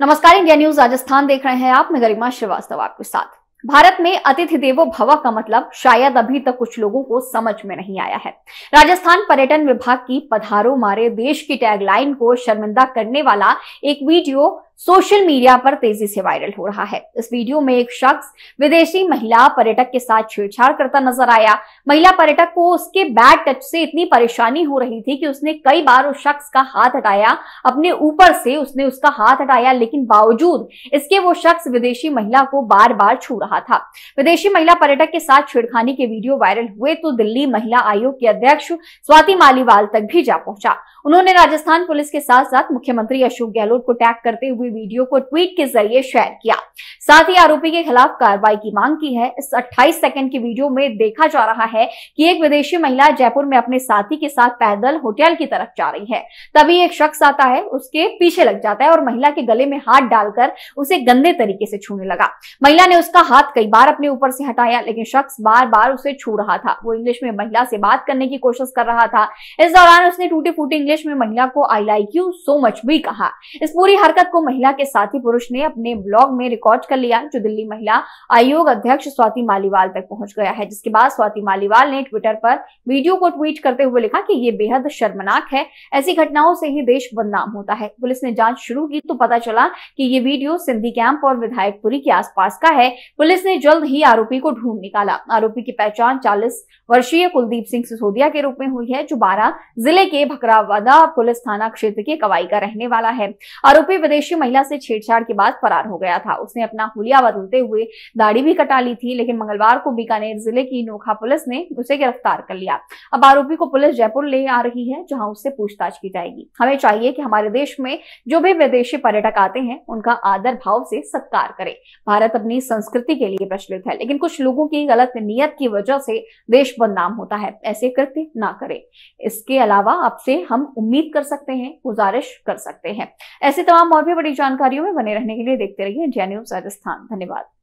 नमस्कार India news Rajasthan देख रहे हैं आप मैं गरिमा श्रीवास्तव आपके साथ भारत में अतिथि देवो भवा का मतलब शायद अभी तक कुछ लोगों को समझ में नहीं आया है राजस्थान पर्यटन विभाग की पधारो मारे देश की टैगलाइन को शर्मिंदा करने वाला एक वीडियो सोशल मीडिया पर तेजी से वायरल हो रहा है इस वीडियो में एक शख्स विदेशी महिला पर्यटक के साथ छेड़छाड़ करता नजर आया महिला पर्यटक को उसके बैड टच से इतनी परेशानी हो रही थी कि उसने कई बार उस शख्स का हाथ हटाया अपने ऊपर से उसने उसका हाथ हटाया लेकिन बावजूद इसके वो शख्स विदेशी महिला को बार बार छू रहा था विदेशी महिला पर्यटक के साथ छेड़खानी के वीडियो वायरल हुए तो दिल्ली महिला आयोग के अध्यक्ष स्वाति मालीवाल तक भी जा पहुंचा उन्होंने राजस्थान पुलिस के साथ साथ मुख्यमंत्री अशोक गहलोत को टैग करते हुए हुई वीडियो को ट्वीट के जरिए शेयर किया साथ ही आरोपी के खिलाफ कार्रवाई की मांग की है इस अट्ठाईस सेकंड की वीडियो में देखा जा रहा है कि एक विदेशी महिला जयपुर में अपने साथी के साथ पैदल होटल की तरफ जा रही है तभी एक शख्स आता है उसके पीछे लग जाता है और महिला के गले में हाथ डालकर उसे गंदे तरीके से छूने लगा महिला ने उसका हाथ कई बार अपने ऊपर से हटाया लेकिन शख्स बार बार उसे छू रहा था वो इंग्लिश में महिला से बात करने की कोशिश कर रहा था इस दौरान उसने टूटे फूटे इंग्लिश में महिला को I like you so much भी कहा इस पूरी हरकत को महिला महिला के साथी पुरुष ने अपने ब्लॉग में रिकॉर्ड कर लिया जो दिल्ली महिला आयोग अध्यक्ष स्वाति मालीवाल तक पहुंच गया है जिसके बाद स्वाति मालीवाल ने ट्विटर पर वीडियो को ट्वीट करते हुए लिखा कि ये बेहद शर्मनाक है ऐसी घटनाओं से ही देश बदनाम होता है पुलिस ने जांच शुरू की तो पता चला कि ये वीडियो सिंधी कैंप और विधायकपुरी के आसपास का है पुलिस ने जल्द ही आरोपी को ढूंढ निकाला आरोपी की पहचान चालीस वर्षीय कुलदीप सिंह सिसोदिया के रूप में हुई है जो बारह जिले के भकरावादा पुलिस थाना क्षेत्र के कवाई का रहने वाला है आरोपी विदेशी महिला से छेड़छाड़ के बाद फरार हो गया था उसने अपना हुलिया बदलते हुए दाढ़ी भी कटा ली थी लेकिन मंगलवार को बीकानेर जिले की नोखा पुलिस ने उसे गिरफ्तार कर लिया अब आरोपी को पुलिस जयपुर ले आ रही है जहां उससे पूछताछ की जाएगी हमें चाहिए कि हमारे देश में जो भी विदेशी पर्यटक आते हैं उनका आदर भाव से सत्कार करे भारत अपनी संस्कृति के लिए प्रचलित है लेकिन कुछ लोगों की गलत नीयत की वजह से देश बदनाम होता है ऐसे कृत्य ना करें इसके अलावा आपसे हम उम्मीद कर सकते हैं गुजारिश कर सकते हैं ऐसे तमाम और भी बड़ी जानकारियों में बने रहने के लिए देखते रहिए न्यूज राजस्थान धन्यवाद